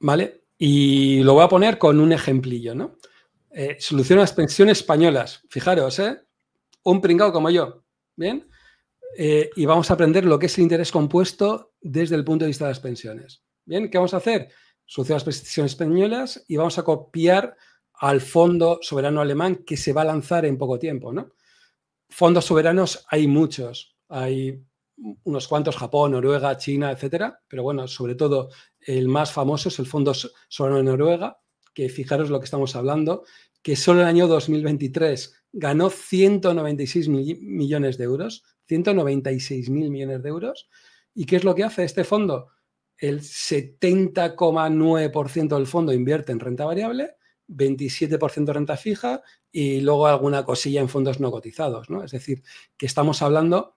¿vale? Y lo voy a poner con un ejemplillo, ¿no? Eh, las pensiones españolas. Fijaros, ¿eh? Un pringado como yo, ¿bien? Eh, y vamos a aprender lo que es el interés compuesto desde el punto de vista de las pensiones. ¿Bien? ¿Qué vamos a hacer? Soluciona las pensiones españolas y vamos a copiar al fondo soberano alemán que se va a lanzar en poco tiempo, ¿no? Fondos soberanos hay muchos. Hay unos cuantos, Japón, Noruega, China, etcétera, pero bueno, sobre todo el más famoso es el Fondo Soberano de Noruega, que fijaros lo que estamos hablando, que solo el año 2023 ganó 196 mil millones de euros, 196 mil millones de euros. ¿Y qué es lo que hace este fondo? El 70,9% del fondo invierte en renta variable, 27% renta fija y luego alguna cosilla en fondos no cotizados, ¿no? Es decir, que estamos hablando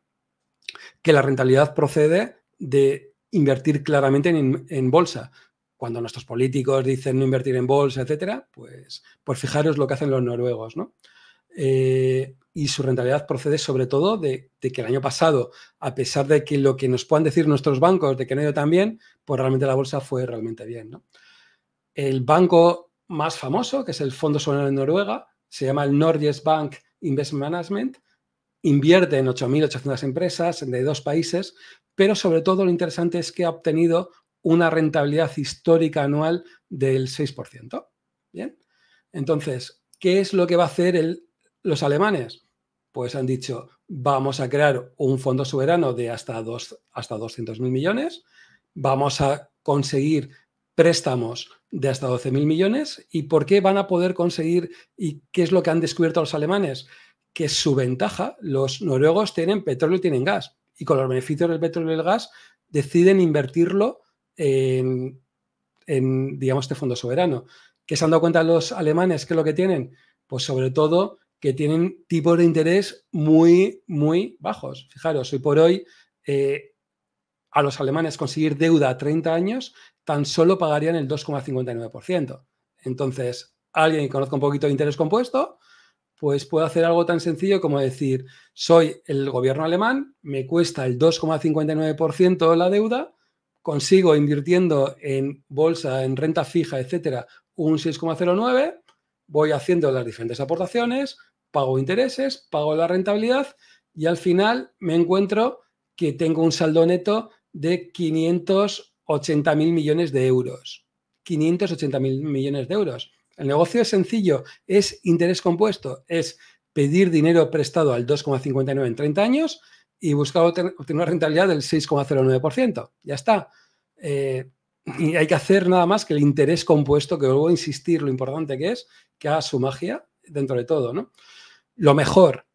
que la rentabilidad procede de invertir claramente en, bolsa. Cuando nuestros políticos dicen no invertir en bolsa, etcétera, pues, pues fijaros lo que hacen los noruegos, ¿no? Eh, y su rentabilidad procede sobre todo de, que el año pasado, a pesar de que lo que nos puedan decir nuestros bancos de que no ha ido tan bien, pues realmente la bolsa fue realmente bien, El banco más famoso, que es el Fondo Soberano de Noruega, se llama el Norges Bank Investment Management, invierte en 8.800 empresas, de dos países, pero sobre todo lo interesante es que ha obtenido una rentabilidad histórica anual del 6%. Bien. Entonces, ¿qué es lo que va a hacer los alemanes? Pues han dicho, vamos a crear un fondo soberano de hasta, hasta 200.000 millones, vamos a conseguir préstamos de hasta 12.000 millones y por qué van a poder conseguir y qué es lo que han descubierto los alemanes, que su ventaja, los noruegos tienen petróleo y tienen gas, y con los beneficios del petróleo y el gas deciden invertirlo en, digamos, este fondo soberano. que se han dado cuenta los alemanes? que es lo que tienen? Pues sobre todo que tienen tipos de interés muy, muy bajos. Fijaros, hoy por hoy eh, a los alemanes conseguir deuda a 30 años tan solo pagarían el 2,59%. Entonces, alguien que conozca un poquito de interés compuesto, pues puedo hacer algo tan sencillo como decir, soy el gobierno alemán, me cuesta el 2,59% la deuda, consigo invirtiendo en bolsa, en renta fija, etcétera, un 6,09, voy haciendo las diferentes aportaciones, pago intereses, pago la rentabilidad y al final me encuentro que tengo un saldo neto de 580 mil millones de euros. 580 mil millones de euros. El negocio es sencillo, es interés compuesto, es pedir dinero prestado al 2,59 en 30 años y buscar obtener una rentabilidad del 6,09%. Ya está. Eh, y hay que hacer nada más que el interés compuesto, que vuelvo a insistir lo importante que es, que haga su magia dentro de todo. Lo mejor,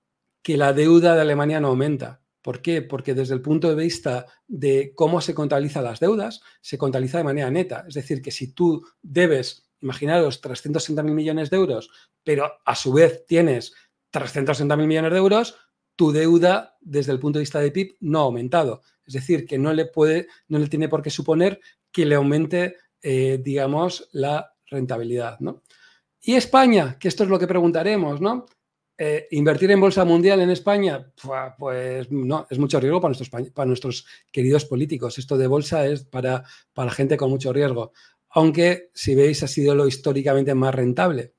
que la deuda de Alemania no aumenta. ¿Por qué? Porque desde el punto de vista de cómo se contabilizan las deudas, se contabiliza de manera neta. Es decir, que si tú debes imaginaros 360.000 millones de euros, pero a su vez tienes 360.000 millones de euros, tu deuda desde el punto de vista de PIB no ha aumentado. Es decir, que no le puede, no le tiene por qué suponer que le aumente, eh, digamos, la rentabilidad, Y España, que esto es lo que preguntaremos, ¿no? Eh, invertir en bolsa mundial en España, pues no, es mucho riesgo para nuestros, para nuestros queridos políticos. Esto de bolsa es para, para gente con mucho riesgo aunque si veis ha sido lo históricamente más rentable,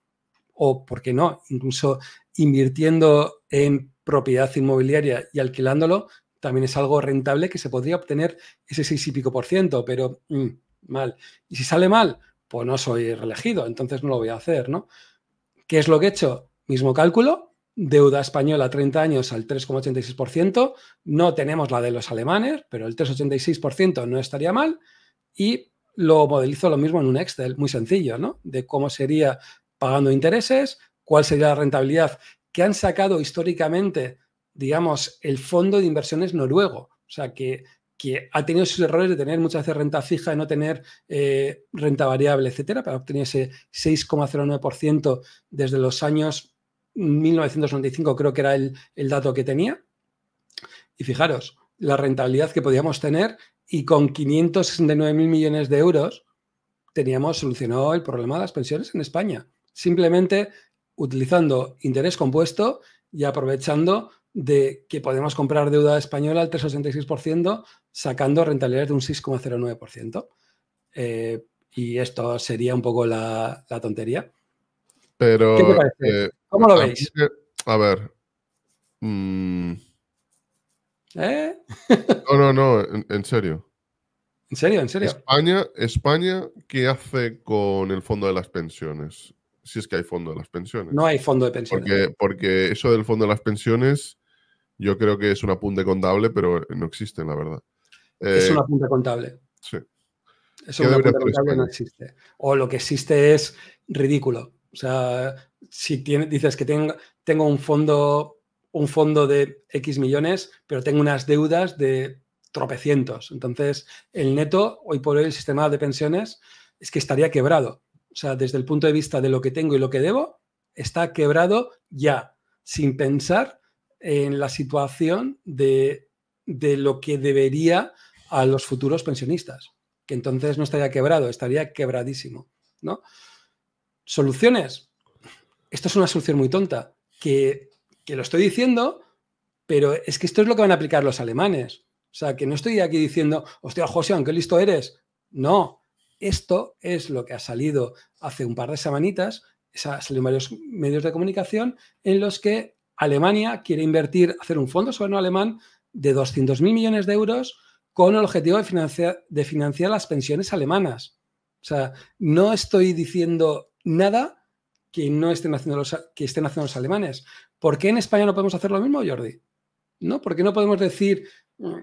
o, ¿por qué no?, incluso invirtiendo en propiedad inmobiliaria y alquilándolo, también es algo rentable que se podría obtener ese 6 y pico por ciento, pero mm, mal. Y si sale mal, pues no soy reelegido, entonces no lo voy a hacer, ¿no? ¿Qué es lo que he hecho? Mismo cálculo, deuda española 30 años al 3,86%, no tenemos la de los alemanes, pero el 3,86% no estaría mal, y lo modelizo lo mismo en un Excel, muy sencillo, ¿no? De cómo sería pagando intereses, cuál sería la rentabilidad que han sacado históricamente, digamos, el fondo de inversiones noruego. O sea, que, que ha tenido sus errores de tener muchas veces renta fija y no tener eh, renta variable, etcétera, para obtener ese 6,09% desde los años 1995, creo que era el, el dato que tenía. Y fijaros, la rentabilidad que podíamos tener y con 569.000 millones de euros teníamos solucionado el problema de las pensiones en España, simplemente utilizando interés compuesto y aprovechando de que podemos comprar deuda española al 3,86%, sacando rentabilidades de un 6,09%. Eh, y esto sería un poco la, tontería. Pero, ¿Qué te parece? Eh, ¿Cómo lo veis? a ver, mm, ¿Eh? No, no, no, en, serio. ¿En serio, en serio? España, España, ¿qué hace con el fondo de las pensiones? Si es que hay fondo de las pensiones. No hay fondo de pensiones. Porque, eso del fondo de las pensiones, yo creo que es un apunte contable, pero no existe, la verdad. es eh, un apunte contable. Sí. Eso es un apunte contable no existe. O lo que existe es ridículo. O sea, si tiene, dices que tengo un fondo un fondo de X millones, pero tengo unas deudas de tropecientos. Entonces, el neto, hoy por hoy, el sistema de pensiones es que estaría quebrado. O sea, desde el punto de vista de lo que tengo y lo que debo, está quebrado ya, sin pensar en la situación de, de lo que debería a los futuros pensionistas, que entonces no estaría quebrado, estaría quebradísimo. ¿no? Soluciones. Esto es una solución muy tonta, que que lo estoy diciendo, pero es que esto es lo que van a aplicar los alemanes. O sea, que no estoy aquí diciendo, hostia, José, aunque listo eres. No, esto es lo que ha salido hace un par de semanitas, salido en varios medios de comunicación, en los que Alemania quiere invertir, hacer un fondo soberano alemán de 200.000 millones de euros con el objetivo de financiar, de financiar las pensiones alemanas. O sea, no estoy diciendo nada que no estén haciendo los, que estén haciendo los alemanes. ¿Por qué en España no podemos hacer lo mismo, Jordi? ¿No? ¿Por qué no podemos decir, mm,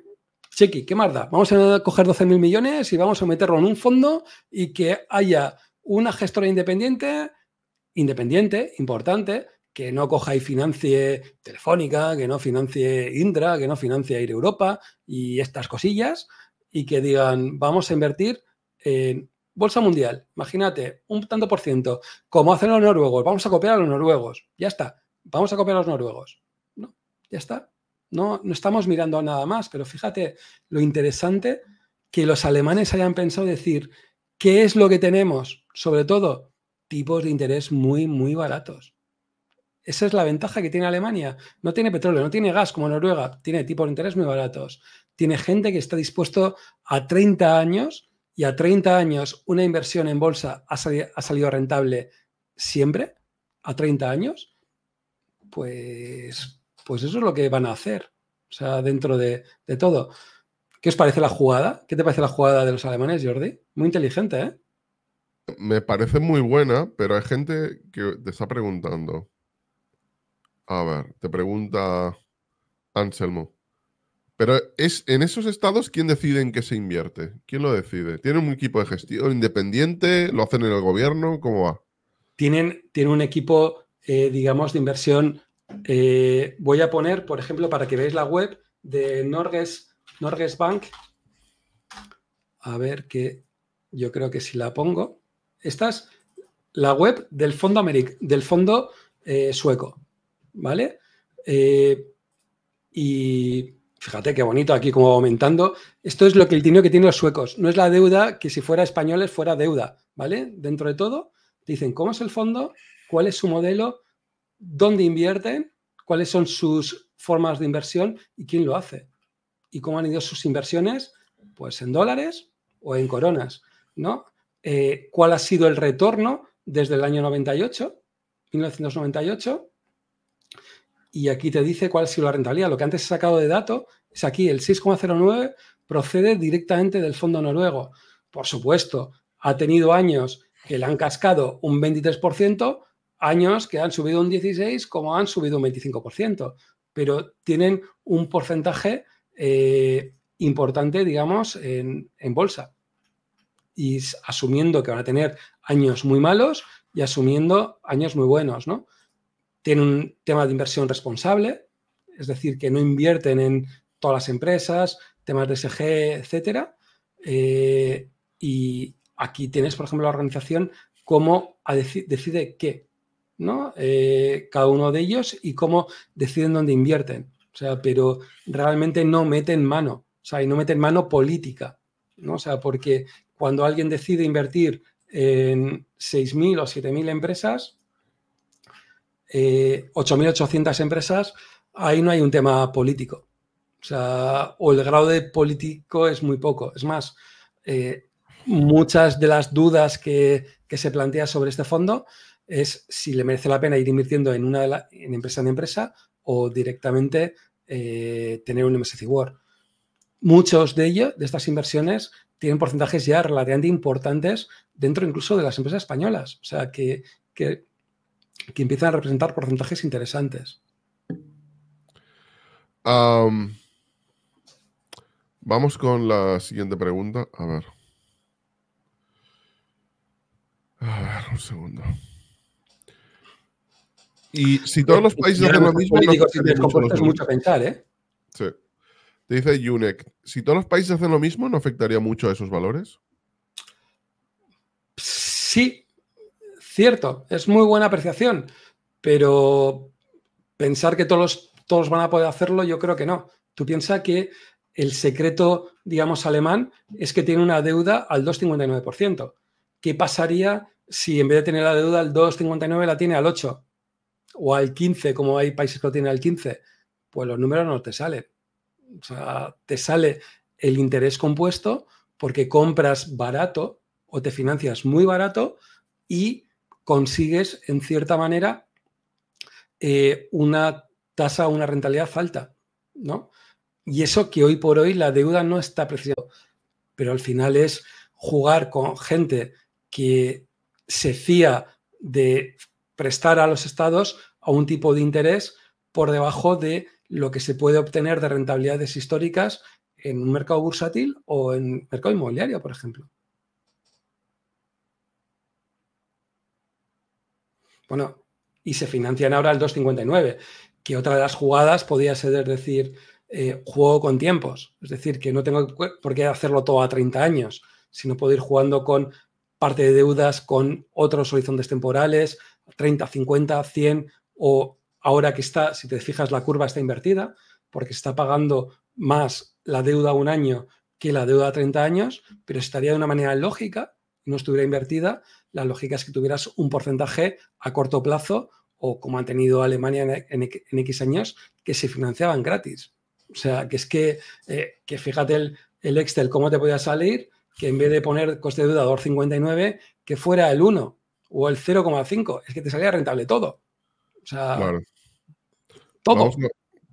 Chequi, ¿qué más da? Vamos a coger 12.000 millones y vamos a meterlo en un fondo y que haya una gestora independiente, independiente, importante, que no coja y financie Telefónica, que no financie Indra, que no financie Aire Europa y estas cosillas, y que digan, vamos a invertir en Bolsa Mundial, imagínate, un tanto por ciento, como hacen los noruegos, vamos a copiar a los noruegos, ya está vamos a copiar a los noruegos. No, ya está. No, no estamos mirando a nada más, pero fíjate lo interesante que los alemanes hayan pensado decir, ¿qué es lo que tenemos? Sobre todo, tipos de interés muy, muy baratos. Esa es la ventaja que tiene Alemania. No tiene petróleo, no tiene gas como Noruega, tiene tipos de interés muy baratos. Tiene gente que está dispuesto a 30 años y a 30 años una inversión en bolsa ha, salido, ha salido rentable siempre, a 30 años pues, pues eso es lo que van a hacer. O sea, dentro de, todo. ¿Qué os parece la jugada? ¿Qué te parece la jugada de los alemanes, Jordi? Muy inteligente, ¿eh? Me parece muy buena, pero hay gente que te está preguntando. A ver, te pregunta Anselmo. Pero es en esos estados quién decide en qué se invierte. ¿Quién lo decide? ¿Tienen un equipo de gestión independiente? ¿Lo hacen en el gobierno? ¿Cómo va? Tienen, tienen un equipo eh, digamos, de inversión. Eh, voy a poner, por ejemplo, para que veáis la web de Norges, Bank. A ver que yo creo que si la pongo. Esta es la web del Fondo, Americ del fondo eh, Sueco, ¿vale? y fíjate qué bonito aquí como aumentando. Esto es lo que el dinero que tienen los suecos. No es la deuda que si fuera españoles fuera deuda, ¿vale? Dentro de todo, dicen, ¿cómo es el fondo? cuál es su modelo, dónde invierten, cuáles son sus formas de inversión y quién lo hace. Y cómo han ido sus inversiones, pues en dólares o en coronas, ¿no? Eh, ¿Cuál ha sido el retorno desde el año 98, 1998? Y aquí te dice cuál ha sido la rentabilidad. Lo que antes he sacado de dato es aquí, el 6,09 procede directamente del fondo noruego. Por supuesto, ha tenido años que le han cascado un 23%, años que han subido un 16 como han subido un 25%, pero tienen un porcentaje eh, importante, digamos, en, bolsa. Y asumiendo que van a tener años muy malos y asumiendo años muy buenos, ¿no? Tienen un tema de inversión responsable, es decir, que no invierten en todas las empresas, temas de SG, etcétera. Eh, y aquí tienes, por ejemplo, la organización cómo decide qué. ¿no? Eh, cada uno de ellos y cómo deciden dónde invierten. pero realmente no meten mano, y no meten mano política, ¿no? O sea, porque cuando alguien decide invertir en 6.000 o 7.000 empresas, 8.800 eh, empresas, ahí no hay un tema político. O el grado de político es muy poco. Es más, eh, muchas de las dudas que, que se plantea sobre este fondo es si le merece la pena ir invirtiendo en una empresa en empresa o directamente eh, tener un MSC World. Muchos de ellos, de estas inversiones, tienen porcentajes ya relativamente importantes dentro incluso de las empresas españolas. O sea, que, empiezan a representar porcentajes interesantes. vamos con la siguiente pregunta. A ver. A ver, un segundo. Y si todos los países hacen lo mismo... no mucho, pensar, ¿eh? Sí. Te dice Junek, si todos los países hacen lo mismo, ¿no afectaría mucho a esos valores? Sí, cierto, es muy buena apreciación, pero pensar que todos, todos van a poder hacerlo, yo creo que no. Tú piensas que el secreto, digamos, alemán es que tiene una deuda al 2,59%. ¿Qué pasaría si en vez de tener la deuda al 2,59 la tiene al 8? o al 15, como hay países que lo tienen al 15, pues los números no te salen. O sea, te sale el interés compuesto porque compras barato o te financias muy barato y consigues, en cierta manera, eh, una tasa, una rentabilidad alta, ¿no? Y eso que hoy por hoy la deuda no está preciada. pero al final es jugar con gente que se fía de prestar a los estados a un tipo de interés por debajo de lo que se puede obtener de rentabilidades históricas en un mercado bursátil o en mercado inmobiliario, por ejemplo. Bueno, y se financian ahora el 2,59, que otra de las jugadas podría ser decir, eh, juego con tiempos, es decir, que no tengo por qué hacerlo todo a 30 años, sino puedo ir jugando con parte de deudas, con otros horizontes temporales, 30, 50, 100 o ahora que está, si te fijas, la curva está invertida porque está pagando más la deuda a un año que la deuda a 30 años, pero estaría de una manera lógica, no estuviera invertida, la lógica es que tuvieras un porcentaje a corto plazo o como han tenido Alemania en, X años, que se financiaban gratis. O sea, que es eh, que, fíjate el, el, Excel, cómo te podía salir, que en vez de poner coste de deuda 2,59, que fuera el 1 o el 0,5, es que te salía rentable todo. O sea, todo. Vamos con,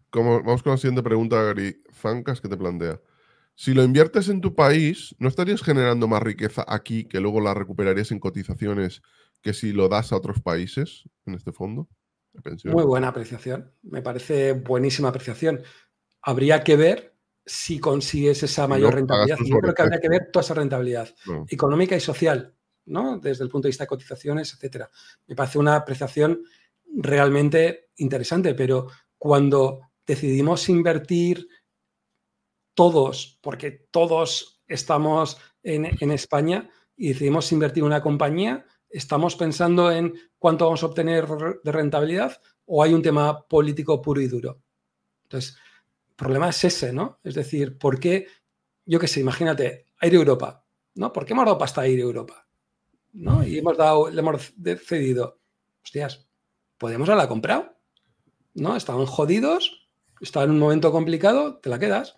como, vamos con la siguiente pregunta, Gary Fancas, que te plantea. Si lo inviertes en tu país, ¿no estarías generando más riqueza aquí que luego la recuperarías en cotizaciones que si lo das a otros países en este fondo? Muy buena apreciación, me parece buenísima apreciación. Habría que ver si consigues esa mayor rentabilidad. Yo creo que habría que ver toda esa rentabilidad económica y social desde el punto de vista de cotizaciones, etcétera. Me parece una apreciación realmente interesante, pero cuando decidimos invertir todos, porque todos estamos en, España y decidimos invertir en una compañía, ¿estamos pensando en cuánto vamos a obtener de rentabilidad o hay un tema político puro y duro? Entonces, el problema es ese, ¿no? Es decir, ¿por qué, yo qué sé, imagínate, Aire Europa, ¿no? ¿Por qué hemos dado pasta a Aire Europa? Y hemos dado, le hemos decidido, Hostias, ¿podemos haberla comprado? ¿No? Estaban jodidos, estaba en un momento complicado, te la quedas,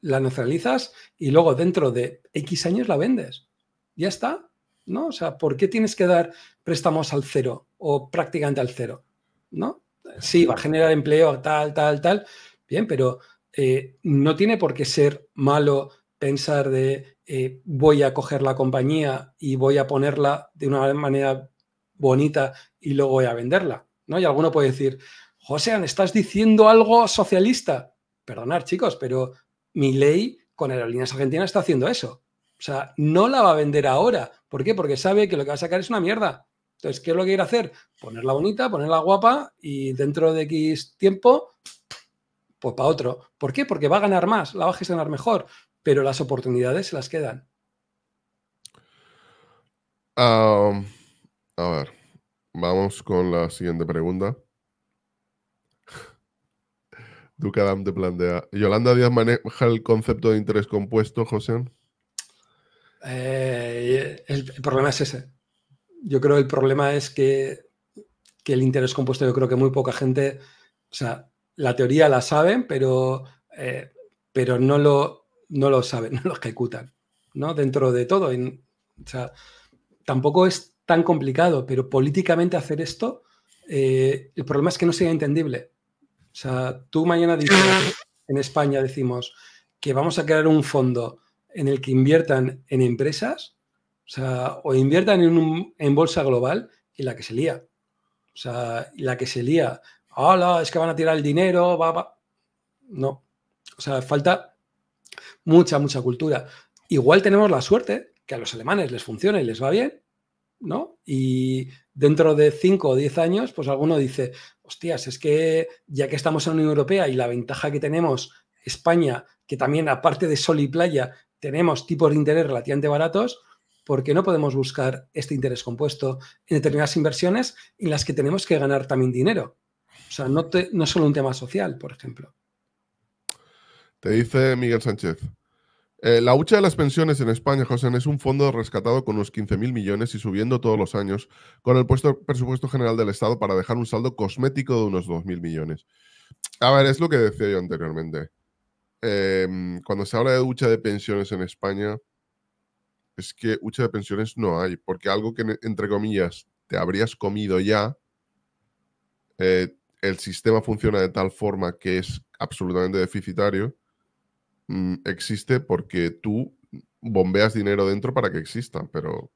la nacionalizas y luego dentro de X años la vendes. Ya está, ¿no? O sea, ¿por qué tienes que dar préstamos al cero o prácticamente al cero? ¿No? Sí, va a generar empleo, tal, tal, tal. Bien, pero eh, no tiene por qué ser malo pensar de eh, voy a coger la compañía y voy a ponerla de una manera bonita y luego voy a venderla. ¿no? Y alguno puede decir, José, estás diciendo algo socialista. Perdonad, chicos, pero mi ley con Aerolíneas Argentinas está haciendo eso. O sea, no la va a vender ahora. ¿Por qué? Porque sabe que lo que va a sacar es una mierda. Entonces, ¿qué es lo que a hacer? Ponerla bonita, ponerla guapa y dentro de X tiempo, pues para otro. ¿Por qué? Porque va a ganar más, la va a gestionar mejor pero las oportunidades se las quedan. a ver, vamos con la siguiente pregunta. Ducadam te plantea. ¿Yolanda Díaz maneja el concepto de interés compuesto, José? Eh, el, problema es ese. Yo creo que el problema es que, el interés compuesto, yo creo que muy poca gente, o sea, la teoría la saben, pero, eh, pero no lo, no lo saben, no lo ejecutan, ¿no? Dentro de todo. En, o sea, tampoco es tan complicado, pero políticamente hacer esto, eh, el problema es que no sea entendible. O sea, tú mañana dices, en España decimos que vamos a crear un fondo en el que inviertan en empresas, o sea, o inviertan en, un, en bolsa global y la que se lía. O sea, la que se lía, hola, es que van a tirar el dinero, va, va. No. O sea, falta Mucha, mucha cultura. Igual tenemos la suerte que a los alemanes les funciona y les va bien, ¿no? Y dentro de 5 o 10 años, pues alguno dice, hostias, es que ya que estamos en la Unión Europea y la ventaja que tenemos España, que también aparte de sol y playa, tenemos tipos de interés relativamente baratos, ¿por qué no podemos buscar este interés compuesto en determinadas inversiones en las que tenemos que ganar también dinero? O sea, no, te, no solo un tema social, por ejemplo. Te dice Miguel Sánchez. Eh, la hucha de las pensiones en España, José, es un fondo rescatado con unos 15.000 millones y subiendo todos los años con el puesto, presupuesto general del Estado para dejar un saldo cosmético de unos 2.000 millones. A ver, es lo que decía yo anteriormente. Em, cuando se habla de hucha de pensiones en España, es que hucha de pensiones no hay, porque algo que, entre comillas, te habrías comido ya, eh, el sistema funciona de tal forma que es absolutamente deficitario Mm, existe porque tú bombeas dinero dentro para que exista, pero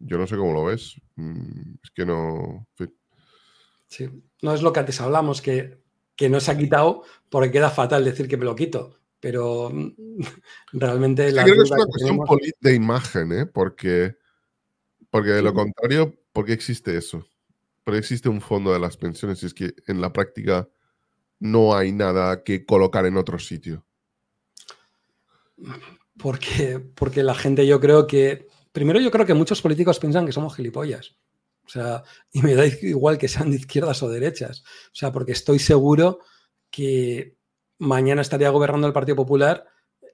yo no sé cómo lo ves. Mm, es que no. Sí, no es lo que antes hablamos, que, que no se ha quitado porque queda fatal decir que me lo quito pero mm, realmente la creo que es una cuestión de imagen, ¿eh? porque, porque de lo contrario, ¿por qué existe eso? Porque existe un fondo de las pensiones y es que en la práctica no hay nada que colocar en otro sitio. Porque, porque la gente yo creo que, primero yo creo que muchos políticos piensan que somos gilipollas. O sea, y me da igual que sean de izquierdas o derechas. O sea, porque estoy seguro que mañana estaría gobernando el Partido Popular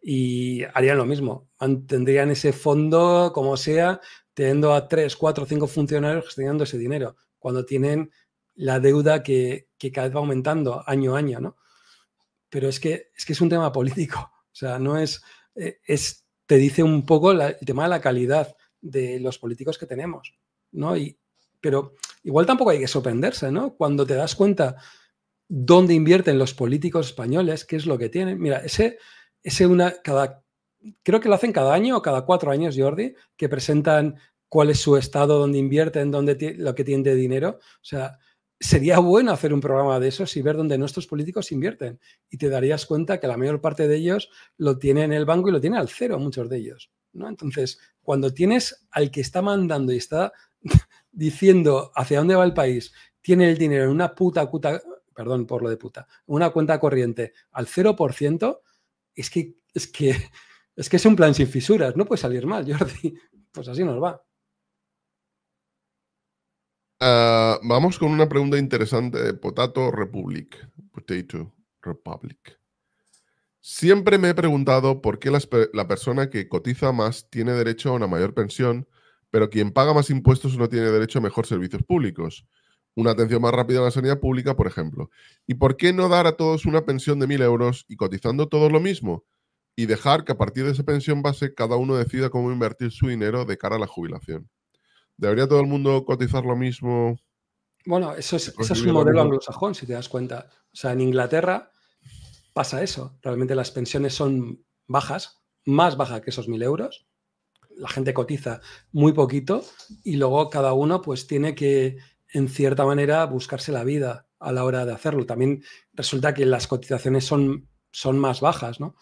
y harían lo mismo. Tendrían ese fondo, como sea, teniendo a tres, cuatro, cinco funcionarios gestionando ese dinero, cuando tienen la deuda que, cada vez va aumentando año a año, ¿no? Pero es que, es que es un tema político. O sea, no es, eh, es, te dice un poco el tema de la calidad de los políticos que tenemos, ¿no? Y, pero igual tampoco hay que sorprenderse, ¿no? Cuando te das cuenta dónde invierten los políticos españoles, qué es lo que tienen. Mira, ese, ese una, cada, creo que lo hacen cada año o cada cuatro años, Jordi, que presentan cuál es su estado, dónde invierten, dónde lo que tienen de dinero. O sea, sería bueno hacer un programa de esos y ver dónde nuestros políticos invierten. Y te darías cuenta que la mayor parte de ellos lo tiene en el banco y lo tiene al cero, muchos de ellos. ¿no? Entonces, cuando tienes al que está mandando y está diciendo hacia dónde va el país, tiene el dinero en una puta, puta perdón por lo de puta, una cuenta corriente al 0%, es que, es que, es que es un plan sin fisuras, no puede salir mal, Jordi. Pues así nos va. Ah, vamos con una pregunta interesante de Potato Republic. Potato Republic. Siempre me he preguntado por qué la persona que cotiza más tiene derecho a una mayor pensión, pero quien paga más impuestos no tiene derecho a mejores servicios públicos. Una atención más rápida en la sanidad pública, por ejemplo. ¿Y por qué no dar a todos una pensión de 1.000 euros y cotizando todos lo mismo? Y dejar que a partir de esa pensión base cada uno decida cómo invertir su dinero de cara a la jubilación. ¿Debería todo el mundo cotizar lo mismo? Bueno, eso es, un modelo anglosajón, si te das cuenta. O sea, en Inglaterra pasa eso. Realmente las pensiones son bajas, más bajas que esos mil euros. La gente cotiza muy poquito y luego cada uno pues tiene que, en cierta manera, buscarse la vida a la hora de hacerlo. También resulta que las cotizaciones son, son más bajas, ¿no?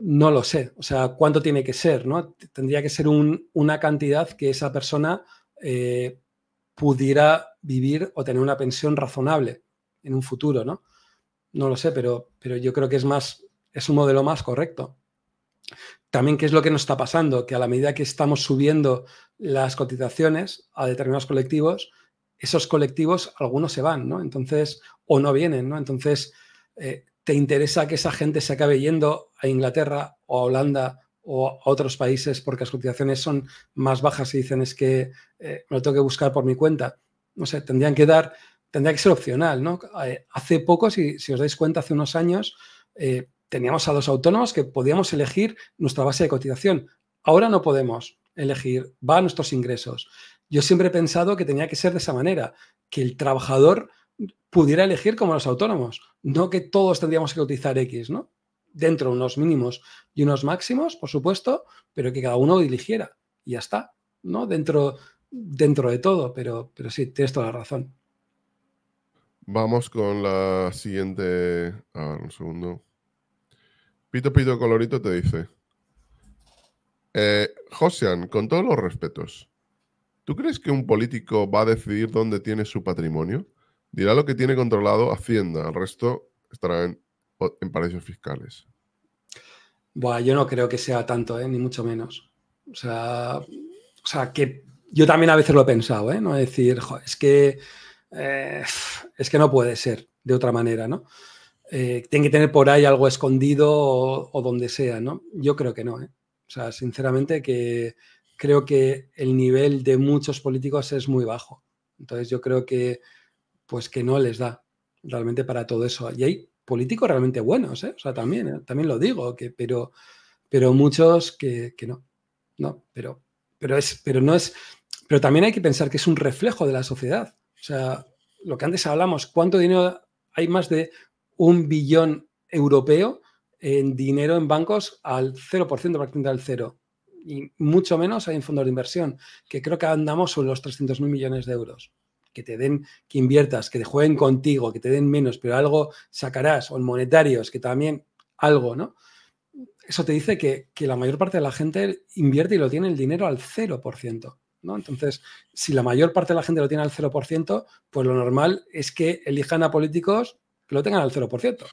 no lo sé. O sea, ¿cuánto tiene que ser? ¿no? Tendría que ser una cantidad que esa persona eh, pudiera vivir o tener una pensión razonable en un futuro, ¿no? No lo sé, pero, pero yo creo que es más, es un modelo más correcto. También, ¿qué es lo que nos está pasando? Que a la medida que estamos subiendo las cotizaciones a determinados colectivos, esos colectivos, algunos se van, ¿no? Entonces, o no vienen, ¿no? Entonces, eh, te interesa que esa gente se acabe yendo a Inglaterra o a Holanda o a otros países porque las cotizaciones son más bajas y dicen es que eh, me lo tengo que buscar por mi cuenta. No sé, tendrían que dar, tendría que ser opcional, ¿no? Eh, hace poco, si, os dais cuenta, hace unos años eh, teníamos a dos autónomos que podíamos elegir nuestra base de cotización. Ahora no podemos elegir, va a nuestros ingresos. Yo siempre he pensado que tenía que ser de esa manera, que el trabajador pudiera elegir como los autónomos, no que todos tendríamos que utilizar X, ¿no? Dentro unos mínimos y unos máximos, por supuesto, pero que cada uno eligiera y ya está, ¿no? Dentro, dentro de todo, pero, pero sí, tienes toda la razón. Vamos con la siguiente. A ver, un segundo. Pito Pito Colorito te dice. Eh, con todos los respetos, ¿tú crees que un político va a decidir dónde tiene su patrimonio? Dirá lo que tiene controlado Hacienda, el resto estará en, en paraísos fiscales. Bueno, yo no creo que sea tanto, ¿eh? ni mucho menos. O sea, o sea, que yo también a veces lo he pensado, ¿eh? No es decir, es que eh, es que no puede ser de otra manera, ¿no? Eh, que tener por ahí algo escondido o, donde sea, ¿no? Yo creo que no, O sea, sinceramente que creo que el nivel de muchos políticos es muy bajo. Entonces yo creo que pues que no les da realmente para todo eso. Y hay políticos realmente buenos, ¿eh? o sea, también, ¿eh? también lo digo, que, pero, pero muchos que, no, no, pero, pero, es, pero no es, pero también hay que pensar que es un reflejo de la sociedad. O sea, lo que antes hablamos, ¿cuánto dinero hay más de un billón europeo en dinero en bancos al 0%, prácticamente al cero? Y mucho menos hay en fondos de inversión, que creo que andamos sobre los 300.000 millones de euros que te den, que inviertas, que te jueguen contigo, que te den menos, pero algo sacarás, o en monetarios, que también algo, ¿no? Eso te dice que, que la mayor parte de la gente invierte y lo tiene el dinero al 0%. ¿no? Entonces, si la mayor parte de la gente lo tiene al 0%, pues lo normal es que elijan a políticos que lo tengan al 0%.